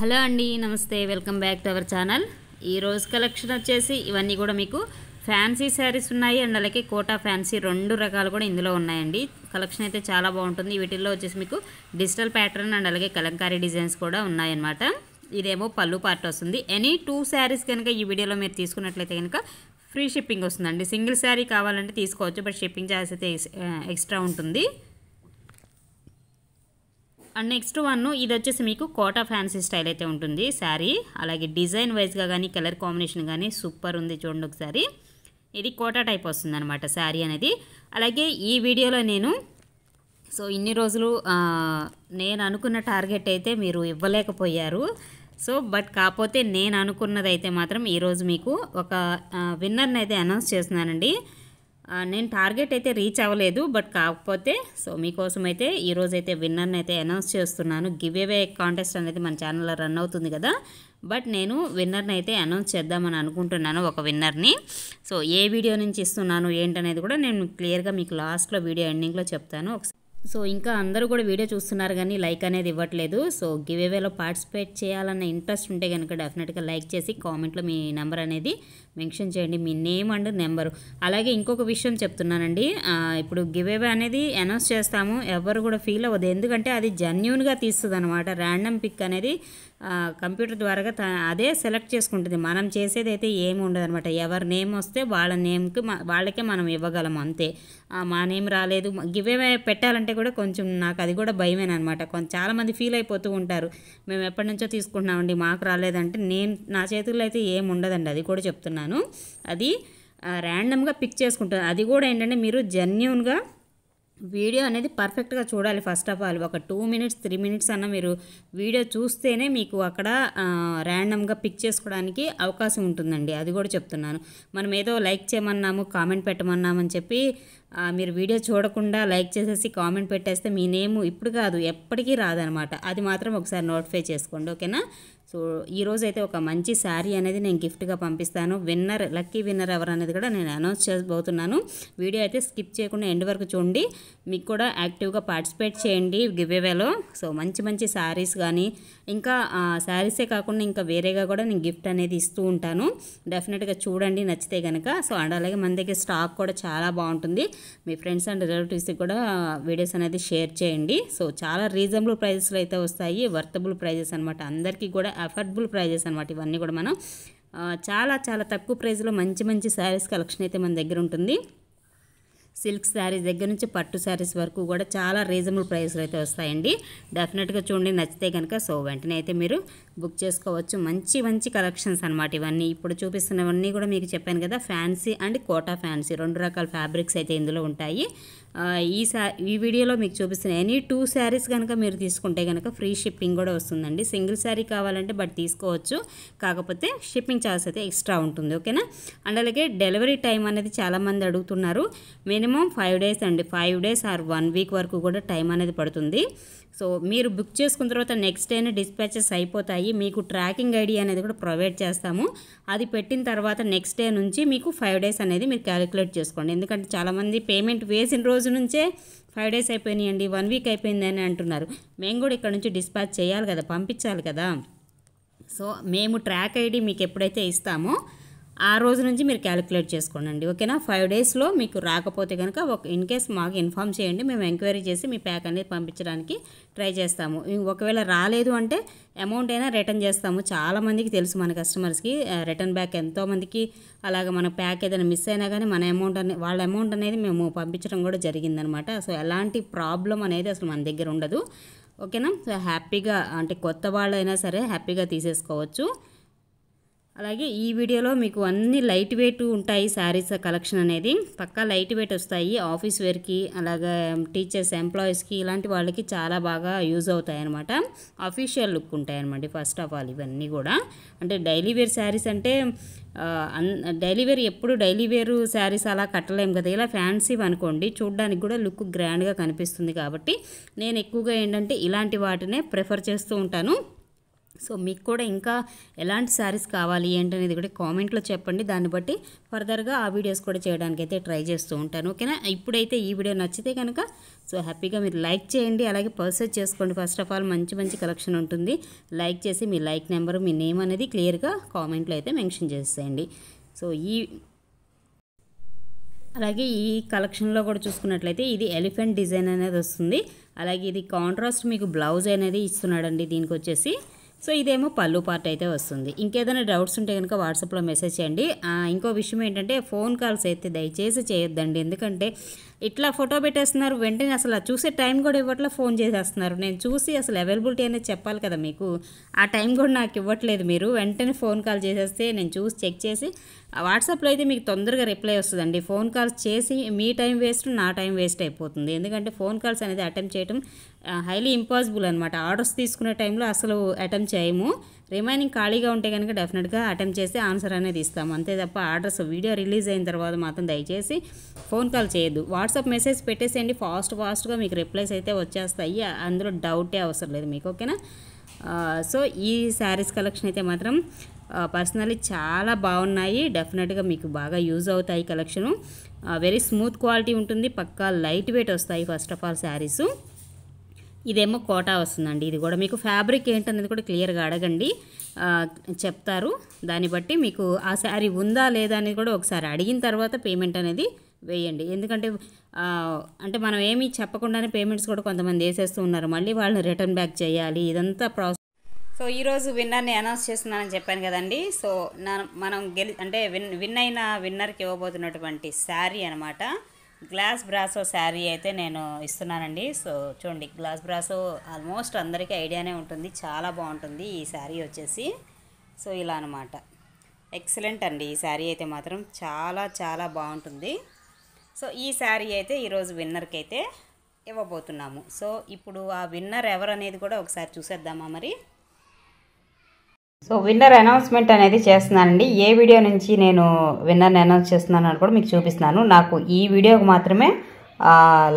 hello అండి నమస్తే welcome back to our channel ఈ రోజు కలెక్షన్ వచ్చేసి ఇవన్నీ కూడా మీకు ఫ్యాన్సీ శారీస్ ఉన్నాయి అండ్ అలాగే కోటా ఫ్యాన్సీ రెండు రకాలు కూడా ఇందులో ఉన్నాయండి కలెక్షన్ అయితే చాలా బాగుంటుంది వీటిల్లో వచ్చేసి మీకు డిజిటల్ ప్యాటర్న్ అండ్ అలాగే కలంకారీ డిజైన్స్ కూడా ఉన్నాయన్నమాట ఇదేమో పళ్ళు పార్ట్ వస్తుంది ఎనీ టూ శారీస్ కనుక ఈ వీడియోలో మీరు తీసుకున్నట్లయితే కనుక ఫ్రీ షిప్పింగ్ వస్తుందండి సింగిల్ శారీ కావాలంటే తీసుకోవచ్చు బట్ షిప్పింగ్ ఛార్జ్ అయితే ఎక్స్ట్రా ఉంటుంది అండ్ నెక్స్ట్ వన్ ఇది వచ్చేసి మీకు కోటా ఫ్యాన్సీ స్టైల్ అయితే ఉంటుంది శారీ అలాగే డిజైన్ వైజ్గా కానీ కలర్ కాంబినేషన్ కానీ సూపర్ ఉంది చూడండి ఒకసారి ఇది కోటా టైప్ వస్తుంది అనమాట శారీ అనేది అలాగే ఈ వీడియోలో నేను సో ఇన్ని రోజులు నేను అనుకున్న టార్గెట్ అయితే మీరు ఇవ్వలేకపోయారు సో బట్ కాకపోతే నేను అనుకున్నదైతే మాత్రం ఈరోజు మీకు ఒక విన్నర్ని అయితే అనౌన్స్ చేస్తున్నానండి నేను టార్గెట్ అయితే రీచ్ అవ్వలేదు బట్ కాకపోతే సో మీకోసం అయితే ఈరోజైతే విన్నర్ని అయితే అనౌన్స్ చేస్తున్నాను గివ్ అవే కాంటెస్ట్ అనేది మన ఛానల్లో రన్ అవుతుంది కదా బట్ నేను విన్నర్ని అయితే అనౌన్స్ చేద్దామని అనుకుంటున్నాను ఒక విన్నర్ని సో ఏ వీడియో నుంచి ఇస్తున్నాను ఏంటనేది కూడా నేను క్లియర్గా మీకు లాస్ట్లో వీడియో ఎండింగ్లో చెప్తాను సో ఇంకా అందరూ కూడా వీడియో చూస్తున్నారు కానీ లైక్ అనేది ఇవ్వట్లేదు సో గివ్ అవేలో పార్టిసిపేట్ చేయాలన్న ఇంట్రెస్ట్ ఉంటే కనుక డెఫినెట్గా లైక్ చేసి కామెంట్లో మీ నెంబర్ అనేది మెన్షన్ చేయండి మీ నేమ్ అండ్ నెంబరు అలాగే ఇంకొక విషయం చెప్తున్నానండి ఇప్పుడు గివ్ అవే అనేది అనౌన్స్ చేస్తాము ఎవరు కూడా ఫీల్ అవ్వదు ఎందుకంటే అది జెన్యున్గా తీస్తుంది అనమాట ర్యాండమ్ పిక్ అనేది కంప్యూటర్ ద్వారా అదే సెలెక్ట్ చేసుకుంటుంది మనం చేసేది అయితే ఏమి ఉండదు అనమాట ఎవరి నేమ్ వస్తే వాళ్ళ నేమ్కి వాళ్ళకే మనం ఇవ్వగలం అంతే మా నేమ్ రాలేదు గివేవే పెట్టాలంటే కూడా కొంచెం నాకు అది కూడా భయమేనమాట కొంచెం చాలామంది ఫీల్ అయిపోతూ ఉంటారు మేము ఎప్పటి నుంచో తీసుకుంటున్నామండి మాకు రాలేదంటే నేను నా చేతుల్లో అయితే ఏమి ఉండదండి అది కూడా చెప్తున్నాను చెప్తున్నాను అది ర్యాండమ్గా పిక్ చేసుకుంటుంది అది కూడా ఏంటంటే మీరు జెన్యున్గా వీడియో అనేది పర్ఫెక్ట్గా చూడాలి ఫస్ట్ ఆఫ్ ఆల్ ఒక టూ మినిట్స్ త్రీ మినిట్స్ అన్న మీరు వీడియో చూస్తేనే మీకు అక్కడ ర్యాండమ్గా పిక్ చేసుకోవడానికి అవకాశం ఉంటుందండి అది కూడా చెప్తున్నాను మనం ఏదో లైక్ చేయమన్నాము కామెంట్ పెట్టమన్నామని చెప్పి మీరు వీడియో చూడకుండా లైక్ చేసేసి కామెంట్ పెట్టేస్తే మీ నేమ్ ఇప్పుడు కాదు ఎప్పటికీ రాదనమాట అది మాత్రం ఒకసారి నోటిఫై చేసుకోండి ఓకేనా సో ఈరోజు అయితే ఒక మంచి శారీ అనేది నేను గిఫ్ట్గా పంపిస్తాను విన్నర్ లక్కీ విన్నర్ ఎవరు అనేది కూడా నేను అనౌన్స్ చేయబోతున్నాను వీడియో అయితే స్కిప్ చేయకుండా ఎండ్ వరకు చూడండి మీకు కూడా యాక్టివ్గా పార్టిసిపేట్ చేయండి గివ్ సో మంచి మంచి శారీస్ కానీ ఇంకా శారీసే కాకుండా ఇంకా వేరేగా కూడా నేను గిఫ్ట్ అనేది ఇస్తూ ఉంటాను డెఫినెట్గా చూడండి నచ్చితే కనుక సో అండ్ అలాగే మన దగ్గర స్టాక్ కూడా చాలా బాగుంటుంది మీ ఫ్రెండ్స్ అండ్ రిలేటివ్స్కి కూడా వీడియోస్ అనేది షేర్ చేయండి సో చాలా రీజనబుల్ ప్రైజెస్లో అయితే వస్తాయి వర్తబుల్ ప్రైజెస్ అనమాట అందరికీ కూడా అఫోర్డబుల్ ప్రైజెస్ అనమాట ఇవన్నీ కూడా మనం చాలా చాలా తక్కువ ప్రైజ్లో మంచి మంచి శారీస్ కలెక్షన్ అయితే మన దగ్గర ఉంటుంది సిల్క్ శారీస్ దగ్గర నుంచి పట్టు శారీస్ వరకు కూడా చాలా రీజనబుల్ ప్రైస్లు అయితే వస్తాయండి డెఫినెట్గా చూడండి నచ్చితే కనుక సో వెంటనే అయితే మీరు బుక్ చేసుకోవచ్చు మంచి మంచి కలెక్షన్స్ అనమాట ఇవన్నీ ఇప్పుడు చూపిస్తున్నవన్నీ కూడా మీకు చెప్పాను కదా ఫ్యాన్సీ అండ్ కోటా ఫ్యాన్సీ రెండు రకాల ఫ్యాబ్రిక్స్ అయితే ఇందులో ఉంటాయి ఈ సా ఈ వీడియోలో మీకు చూపిస్తున్న ఎనీ టూ శారీస్ కనుక మీరు తీసుకుంటే కనుక ఫ్రీ షిప్పింగ్ కూడా వస్తుందండి సింగిల్ శారీ కావాలంటే బట్ తీసుకోవచ్చు కాకపోతే షిప్పింగ్ ఛార్జ్ అయితే ఎక్స్ట్రా ఉంటుంది ఓకేనా అండ్ అలాగే డెలివరీ టైం అనేది చాలామంది అడుగుతున్నారు మినిమం మినిమం ఫైవ్ డేస్ అండి five days or one week వరకు కూడా టైం అనేది పడుతుంది సో మీరు బుక్ చేసుకున్న తర్వాత నెక్స్ట్ డేనే డిస్పాచెస్ అయిపోతాయి మీకు ట్రాకింగ్ ఐడి అనేది కూడా ప్రొవైడ్ చేస్తాము అది పెట్టిన తర్వాత నెక్స్ట్ డే నుంచి మీకు ఫైవ్ డేస్ అనేది మీరు క్యాలిక్యులేట్ చేసుకోండి ఎందుకంటే చాలామంది పేమెంట్ వేసిన రోజు నుంచే ఫైవ్ డేస్ అయిపోయినాయండి వన్ వీక్ అయిపోయిందని అంటున్నారు మేము కూడా ఇక్కడ నుంచి డిస్పాచ్ చేయాలి కదా పంపించాలి కదా సో మేము ట్రాక్ ఐడి మీకు ఎప్పుడైతే ఇస్తామో ఆ రోజు నుంచి మీరు క్యాలిక్యులేట్ చేసుకోండి ఓకేనా ఫైవ్ డేస్లో మీకు రాకపోతే కనుక ఒక ఇన్ కేస్ మాకు ఇన్ఫామ్ చేయండి మేము ఎంక్వైరీ చేసి మీ ప్యాక్ అనేది పంపించడానికి ట్రై చేస్తాము ఒకవేళ రాలేదు అంటే అమౌంట్ అయినా రిటర్న్ చేస్తాము చాలామందికి తెలుసు మన కస్టమర్స్కి రిటర్న్ బ్యాక్ ఎంతోమందికి అలాగ మన ప్యాక్ ఏదైనా మిస్ అయినా కానీ మన అమౌంట్ అనే వాళ్ళ అమౌంట్ అనేది మేము పంపించడం కూడా జరిగిందనమాట సో ఎలాంటి ప్రాబ్లం అనేది అసలు మన దగ్గర ఉండదు ఓకేనా సో హ్యాపీగా అంటే కొత్త వాళ్ళైనా సరే హ్యాపీగా తీసేసుకోవచ్చు అలాగే ఈ వీడియోలో మీకు అన్ని లైట్ వెయిట్ ఉంటాయి శారీస్ కలెక్షన్ అనేది పక్కా లైట్ వెయిట్ వస్తాయి ఆఫీస్ వేర్కి అలాగే టీచర్స్ ఎంప్లాయీస్కి ఇలాంటి వాళ్ళకి చాలా బాగా యూజ్ అవుతాయి అనమాట అఫీషియల్ లుక్ ఉంటాయి అనమాట ఫస్ట్ ఆఫ్ ఆల్ ఇవన్నీ కూడా అంటే డైలీ వేర్ శారీస్ అంటే డైలీ వేర్ ఎప్పుడు డైలీ వేరు శారీస్ అలా కట్టలేము కదా ఇలా ఫ్యాన్సీ అనుకోండి చూడ్డానికి కూడా లుక్ గ్రాండ్గా కనిపిస్తుంది కాబట్టి నేను ఎక్కువగా ఏంటంటే ఇలాంటి వాటినే ప్రిఫర్ చేస్తూ ఉంటాను సో మీకు కూడా ఇంకా ఎలాంటి శారీస్ కావాలి ఏంటనేది కూడా కామెంట్లో చెప్పండి దాన్ని బట్టి ఫర్దర్గా ఆ వీడియోస్ కూడా చేయడానికి అయితే ట్రై చేస్తూ ఉంటాను ఓకేనా ఇప్పుడైతే ఈ వీడియో నచ్చితే కనుక సో హ్యాపీగా మీరు లైక్ చేయండి అలాగే పర్సెస్ చేసుకోండి ఫస్ట్ ఆఫ్ ఆల్ మంచి మంచి కలెక్షన్ ఉంటుంది లైక్ చేసి మీ లైక్ నెంబర్ మీ నేమ్ అనేది క్లియర్గా కామెంట్లో అయితే మెన్షన్ చేసేయండి సో ఈ అలాగే ఈ కలెక్షన్లో కూడా చూసుకున్నట్లయితే ఇది ఎలిఫెంట్ డిజైన్ అనేది వస్తుంది అలాగే ఇది కాంట్రాస్ట్ మీకు బ్లౌజ్ అనేది ఇస్తున్నాడండి దీనికి వచ్చేసి సో ఇదేమో పళ్ళు పార్ట్ అయితే వస్తుంది ఇంకేదైనా డౌట్స్ ఉంటే కనుక వాట్సాప్లో మెసేజ్ చేయండి ఇంకో విషయం ఏంటంటే ఫోన్ కాల్స్ అయితే దయచేసి చేయొద్దండి ఎందుకంటే ఇట్లా ఫోటో పెట్టేస్తున్నారు వెంటనే అసలు చూసే టైం కూడా ఇవ్వట్లే ఫోన్ చేసేస్తున్నారు నేను చూసి అసలు అవైలబిలిటీ అనేది చెప్పాలి కదా మీకు ఆ టైం కూడా నాకు ఇవ్వట్లేదు మీరు వెంటనే ఫోన్ కాల్ చేసేస్తే నేను చూసి చెక్ చేసి వాట్సాప్లో అయితే మీకు తొందరగా రిప్లై వస్తుందండి ఫోన్ కాల్స్ చేసి మీ టైం వేస్ట్ నా టైం వేస్ట్ అయిపోతుంది ఎందుకంటే ఫోన్ కాల్స్ అనేది అటెంప్ట్ చేయడం హైలీ ఇంపాసిబుల్ అనమాట ఆర్డర్స్ తీసుకునే టైంలో అసలు అటెంప్ట్ చేయము రిమైనింగ్ ఖాళీగా ఉంటే కనుక డెఫినెట్గా అటెంప్ట్ చేసి ఆన్సర్ అనేది ఇస్తాము అంతే తప్ప ఆర్డర్స్ వీడియో రిలీజ్ అయిన తర్వాత మాత్రం దయచేసి ఫోన్ కాల్ చేయొద్దు వాట్సాప్ మెసేజ్ పెట్టేసేయండి ఫాస్ట్ ఫాస్ట్గా మీకు రిప్లైస్ అయితే వచ్చేస్తాయి అందులో డౌటే అవసరం లేదు మీకు ఓకేనా సో ఈ శారీస్ కలెక్షన్ అయితే మాత్రం పర్సనలీ చాలా బాగున్నాయి డెఫినెట్గా మీకు బాగా యూజ్ అవుతాయి కలెక్షను వెరీ స్మూత్ క్వాలిటీ ఉంటుంది పక్కా లైట్ వెయిట్ వస్తాయి ఫస్ట్ ఆఫ్ ఆల్ శారీస్ ఇదేమో కోటా వస్తుందండి ఇది కూడా మీకు ఫ్యాబ్రిక్ ఏంటనేది కూడా క్లియర్గా అడగండి చెప్తారు దాన్ని బట్టి మీకు ఆ శారీ ఉందా లేదా అనేది కూడా ఒకసారి అడిగిన తర్వాత పేమెంట్ అనేది వేయండి ఎందుకంటే అంటే మనం ఏమీ చెప్పకుండానే పేమెంట్స్ కూడా కొంతమంది వేసేస్తూ ఉన్నారు మళ్ళీ వాళ్ళని రిటర్న్ బ్యాక్ చేయాలి ఇదంతా ప్రాసెస్ సో ఈరోజు విన్నర్ని అనౌన్స్ చేస్తున్నానని చెప్పాను కదండి సో నా మనం గెలి అంటే విన్ విన్ అయిన విన్నర్కి ఇవ్వబోతున్నటువంటి శారీ అనమాట గ్లాస్ బ్రాసో శారీ అయితే నేను ఇస్తున్నానండి సో చూడండి గ్లాస్ బ్రాసో ఆల్మోస్ట్ అందరికీ ఐడియానే ఉంటుంది చాలా బాగుంటుంది ఈ శారీ వచ్చేసి సో ఇలా అనమాట ఎక్సలెంట్ అండి ఈ శారీ అయితే మాత్రం చాలా చాలా బాగుంటుంది సో ఈ శారీ అయితే ఈరోజు విన్నర్కి అయితే ఇవ్వబోతున్నాము సో ఇప్పుడు ఆ విన్నర్ ఎవరు అనేది కూడా ఒకసారి చూసేద్దామా మరి సో విన్నర్ అనౌన్స్మెంట్ అనేది చేస్తున్నానండి ఏ వీడియో నుంచి నేను విన్నర్ని అనౌన్స్ చేస్తున్నాను అని కూడా మీకు చూపిస్తున్నాను నాకు ఈ వీడియోకి మాత్రమే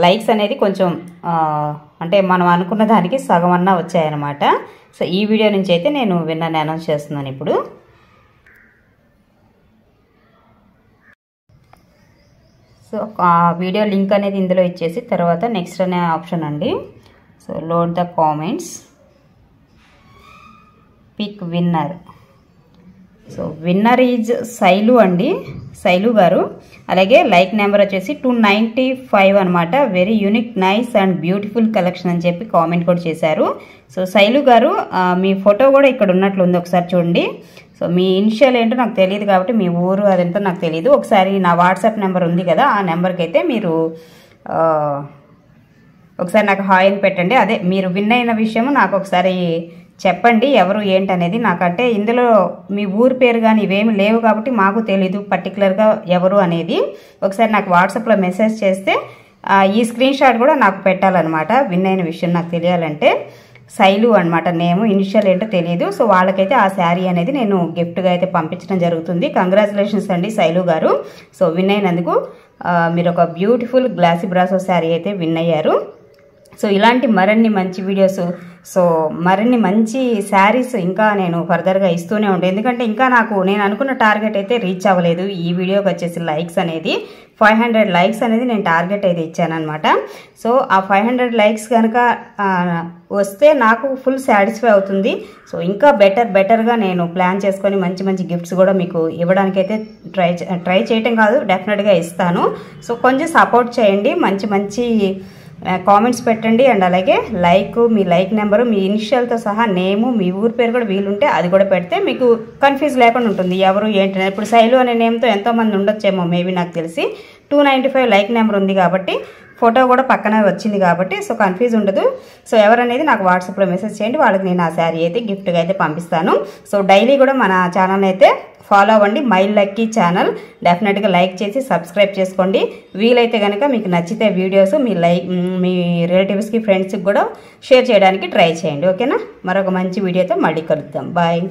లైక్స్ అనేది కొంచెం అంటే మనం అనుకున్న దానికి సగం అన్నా వచ్చాయన్నమాట సో ఈ వీడియో నుంచి అయితే నేను విన్నర్ని అనౌన్స్ చేస్తున్నాను ఇప్పుడు సో వీడియో లింక్ అనేది ఇందులో ఇచ్చేసి తర్వాత నెక్స్ట్ అనే ఆప్షన్ అండి so load the comments pick winner so winner is Shailu అండి శైలు గారు అలాగే లైక్ నెంబర్ వచ్చేసి టూ నైంటీ ఫైవ్ అనమాట very unique nice and beautiful collection అని చెప్పి కామెంట్ కూడా చేశారు సో శైలు గారు మీ ఫోటో కూడా ఇక్కడ ఉన్నట్లు ఉంది ఒకసారి చూడండి సో మీ ఇనిషియల్ ఏంటో నాకు తెలియదు కాబట్టి మీ ఊరు అదంతా నాకు తెలియదు ఒకసారి నా వాట్సాప్ నెంబర్ ఉంది కదా ఆ నెంబర్కి అయితే మీరు ఒకసారి నాకు హాయిని పెట్టండి అదే మీరు విన్ అయిన విషయము నాకు ఒకసారి చెప్పండి ఎవరు ఏంటనేది నాకంటే ఇందులో మీ ఊరి పేరు కానీ ఇవేమి లేవు కాబట్టి మాకు తెలీదు పర్టికులర్గా ఎవరు అనేది ఒకసారి నాకు వాట్సాప్లో మెసేజ్ చేస్తే ఈ స్క్రీన్ షాట్ కూడా నాకు పెట్టాలన్నమాట విన్ అయిన విషయం నాకు తెలియాలంటే శైలు అనమాట నేము ఇనిషియల్ ఏంటో తెలియదు సో వాళ్ళకైతే ఆ శారీ అనేది నేను గిఫ్ట్గా అయితే పంపించడం జరుగుతుంది కంగ్రాచులేషన్స్ అండి శైలు గారు సో విన్ అయినందుకు మీరు ఒక బ్యూటిఫుల్ గ్లాసీ బ్రాసో శారీ అయితే విన్ అయ్యారు సో ఇలాంటి మరిన్ని మంచి వీడియోస్ సో మరిన్ని మంచి శారీస్ ఇంకా నేను ఫర్దర్గా ఇస్తూనే ఉంటాను ఎందుకంటే ఇంకా నాకు నేను అనుకున్న టార్గెట్ అయితే రీచ్ అవ్వలేదు ఈ వీడియోకి వచ్చేసి లైక్స్ అనేది ఫైవ్ హండ్రెడ్ లైక్స్ అనేది నేను టార్గెట్ అయితే ఇచ్చానమాట సో ఆ ఫైవ్ హండ్రెడ్ లైక్స్ కనుక వస్తే నాకు ఫుల్ సాటిస్ఫై అవుతుంది సో ఇంకా బెటర్ బెటర్గా నేను ప్లాన్ చేసుకొని మంచి మంచి గిఫ్ట్స్ కూడా మీకు ఇవ్వడానికైతే ట్రై ట్రై చేయటం కాదు డెఫినెట్గా ఇస్తాను సో కొంచెం సపోర్ట్ చేయండి మంచి మంచి కామెంట్స్ పెట్టండి అండ్ అలాగే లైక్ మీ లైక్ నెంబరు మీ ఇనిషియల్తో సహా నేము మీ ఊరి పేరు కూడా వీలుంటే అది కూడా పెడితే మీకు కన్ఫ్యూజ్ లేకుండా ఉంటుంది ఎవరు ఏంటి ఇప్పుడు శైలు అనే నేమ్తో ఎంతోమంది ఉండొచ్చేమో మేబీ నాకు తెలిసి two ninety five like number ఉంది కాబట్టి ఫోటో కూడా పక్కన వచ్చింది కాబట్టి సో కన్ఫ్యూజ్ ఉండదు సో ఎవరనేది నాకు వాట్సాప్లో మెసేజ్ చేయండి వాళ్ళకి నేను ఆ శారీ అయితే గిఫ్ట్గా అయితే పంపిస్తాను సో డైలీ కూడా మన ఛానల్ అయితే ఫాలో అవ్వండి మై లక్కీ ఛానల్ డెఫినెట్గా లైక్ చేసి సబ్స్క్రైబ్ చేసుకోండి వీలైతే కనుక మీకు నచ్చితే వీడియోస్ మీ లైక్ మీ రిలేటివ్స్కి ఫ్రెండ్స్కి కూడా షేర్ చేయడానికి ట్రై చేయండి ఓకేనా మరొక మంచి వీడియోతో మళ్ళీ కలుద్దాం బాయ్